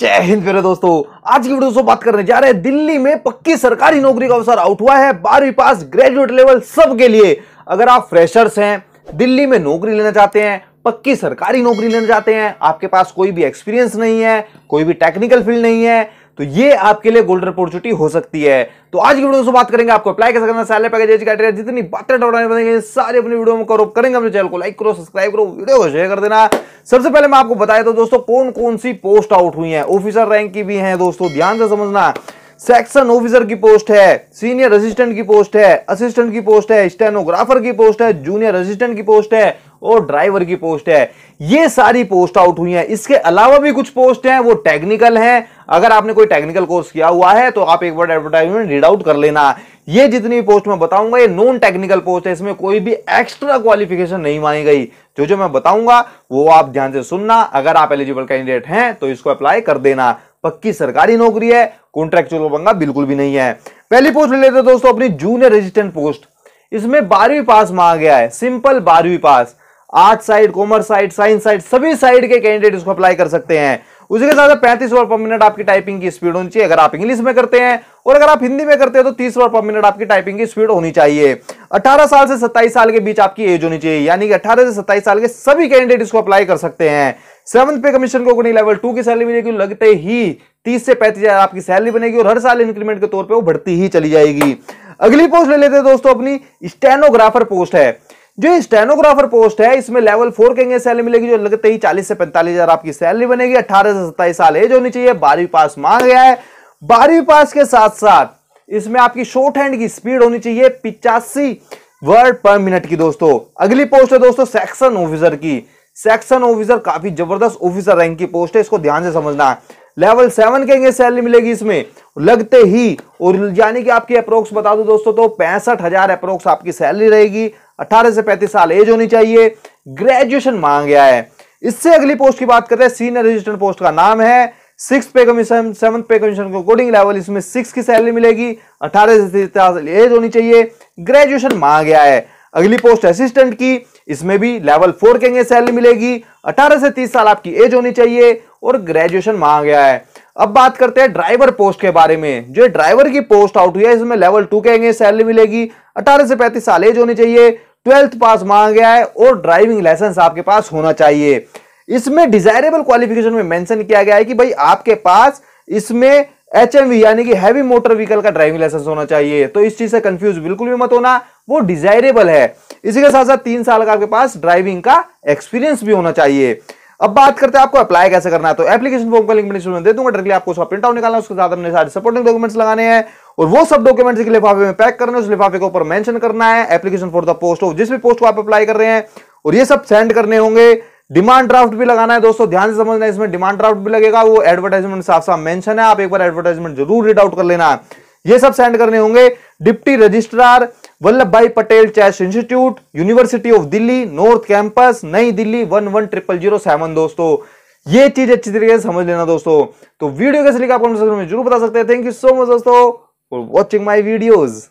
जय हिंद मेरे दोस्तों आज की वीडियो से बात करने जा रहे हैं दिल्ली में पक्की सरकारी नौकरी का अवसर आउट हुआ है बारहवीं पास ग्रेजुएट लेवल सबके लिए अगर आप फ्रेशर्स हैं दिल्ली में नौकरी लेना चाहते हैं पक्की सरकारी नौकरी लेना चाहते हैं आपके पास कोई भी एक्सपीरियंस नहीं है कोई भी टेक्निकल फील्ड नहीं है तो ये आपके लिए गोल्डन अपॉर्चुनिटी हो सकती है तो आज की वीडियो में बात करेंगे आपको अप्लाई कैसे करना सैलरी पैकेज क्राइटेरिया जितनी बातें डॉट बनेंगे सारे अपनी वीडियो में करो करेंगे अपने चैनल को लाइक करो सब्सक्राइब करो वीडियो को शेयर कर देना सबसे पहले मैं आपको बताया तो दोस्तों कौन कौन सी पोस्ट आउट हुई है ऑफिसर रैंक की भी है दोस्तों ध्यान से समझना सेक्शन ऑफिसर की पोस्ट है सीनियर असिस्टेंट की पोस्ट है असिस्टेंट की पोस्ट है स्टेनोग्राफर की पोस्ट है जूनियर असिस्टेंट की पोस्ट है और ड्राइवर की पोस्ट है ये सारी पोस्ट आउट हुई हैं इसके अलावा भी कुछ पोस्ट हैं वो टेक्निकल हैं अगर आपने कोई टेक्निकल कोर्स किया हुआ है तो आप एक बार एडवर्टाइजमेंट रीड आउट कर लेना ये जितनी पोस्ट मैं बताऊंगा ये नॉन टेक्निकल पोस्ट है इसमें कोई भी एक्स्ट्रा क्वालिफिकेशन नहीं मानी गई जो जो मैं बताऊंगा वो आप ध्यान से सुनना अगर आप एलिजिबल कैंडिडेट हैं तो इसको अप्लाई कर देना पक्की सरकारी नौकरी है कॉन्ट्रेक्चुअल पंगा बिल्कुल भी नहीं है पहली पोस्ट ले लेते दोस्तों अपनी जूनियर रेजिस्टेंट पोस्ट इसमें बारहवीं पास मांगा गया है सिंपल बारहवीं pass art side commerce side science side सभी साइड के कैंडिडेट इसको अप्लाई कर सकते हैं उसी के साथ पैंतीस वर्ड पर मिनट आपकी टाइपिंग की स्पीड होनी चाहिए अगर आप इंग्लिश में करते हैं और अगर आप हिंदी में करते हैं तो तीस वर्ड पर मिनट आपकी टाइपिंग की स्पीड होनी चाहिए 18 साल से 27 साल के बीच आपकी एज होनी चाहिए यानी कि 18 से 27 साल के सभी कैंडिडेट इसको अप्लाई कर सकते हैं सेवंथ पे कमीशन को लेवल टू की सैलरी मिलेगी लगते ही तीस से पैंतीस हजार आपकी सैलरी बनेगी और हर साल इंक्रीमेंट के तौर पर वो बढ़ती ही चली जाएगी अगली पोस्ट ले लेते हैं दोस्तों अपनी स्टेनोग्राफर पोस्ट है जो स्टेनोग्राफर पोस्ट है इसमें लेवल फोर के अंगे सैलरी मिलेगी जो लगते ही चालीस से पैंतालीस हजार आपकी सैलरी बनेगी अट्ठारह से सत्ताईस साल एज होनी चाहिए बारहवीं पास मांग गया है बारहवीं पास के साथ साथ इसमें आपकी शॉर्ट हैंड की स्पीड होनी चाहिए पिचासी वर्ड पर मिनट की दोस्तों अगली पोस्ट है दोस्तों सेक्शन ऑफिसर की सेक्शन ऑफिसर काफी जबरदस्त ऑफिसर रैंक की पोस्ट है इसको ध्यान से समझना है लेवल सेवन के अंगे सैलरी मिलेगी इसमें लगते ही और यानी कि आपकी अप्रोक्स बता दो दोस्तों तो पैंसठ हजार अप्रोक्स आपकी सैलरी रहेगी अठारह से पैंतीस साल एज होनी चाहिए ग्रेजुएशन मांग गया है इससे अगली पोस्ट की बात करते हैं सीनियर रजिस्टर पोस्ट का नाम है six pay commission seventh pay commission को अकॉर्डिंग लेवल इसमें सिक्स की सैलरी मिलेगी अठारह से तीस एज होनी चाहिए ग्रेजुएशन मांगा गया है अगली पोस्ट असिस्टेंट की इसमें भी लेवल फोर के सैलरी मिलेगी अठारह से तीस साल आपकी एज होनी चाहिए और ग्रेजुएशन मांगा गया है अब बात करते हैं ड्राइवर पोस्ट के बारे में जो ड्राइवर की पोस्ट आउट हुई है इसमें लेवल टू के सैलरी मिलेगी अठारह से पैंतीस साल एज होनी चाहिए ट्वेल्थ पास मांगा गया है और ड्राइविंग लाइसेंस आपके पास होना चाहिए इसमें डिजायरेबल क्वालिफिकेशन में मेंशन किया गया है कि भाई आपके पास इसमें एच यानी कि हैवी मोटर व्हीकल का ड्राइविंग लाइसेंस होना चाहिए तो इस चीज से कंफ्यूज बिल्कुल भी मत होना वो डिजायरेबल है इसी के साथ साथ तीन साल का आपके पास ड्राइविंग का एक्सपीरियंस भी होना चाहिए अब बात करते हैं आपको अप्लाई कैसे करना है तो एप्लीकेशन फॉर्म का लिंक में दे दूंगा डायरेक्टली आपको उसका प्रिंट आउट निकालना उसके साथ हमने सारे सपोर्टिंग डॉक्यूमेंट्स लगाने हैं और वो सब डॉक्यूमेंट्स के लिफाफे में पैक करने उस लिफाफे के ऊपर मेंशन करना है application for the post of जिस भी पोस्ट को आप अप्लाई कर रहे हैं और ये सब सेंड करने होंगे डिमांड ड्राफ्ट भी लगाना है दोस्तों ध्यान से समझना इसमें डिमांड ड्राफ्ट भी लगेगा वो एडवर्टाइजमेंट साफ साफ मेंशन है आप एक बार एडवर्टाइजमेंट जरूर रीड आउट कर लेना है ये सब सेंड करने होंगे deputy registrar Vallabh Bhai Patel chest institute university of Delhi north campus नई Delhi one one triple zero seven दोस्तों ये चीज अच्छी तरीके से समझ लेना दोस्तों तो वीडियो कैसे लिखा आप जरूर बता सकते हैं थैंक यू सो मच दोस्तों फॉर वॉचिंग माई वीडियोज़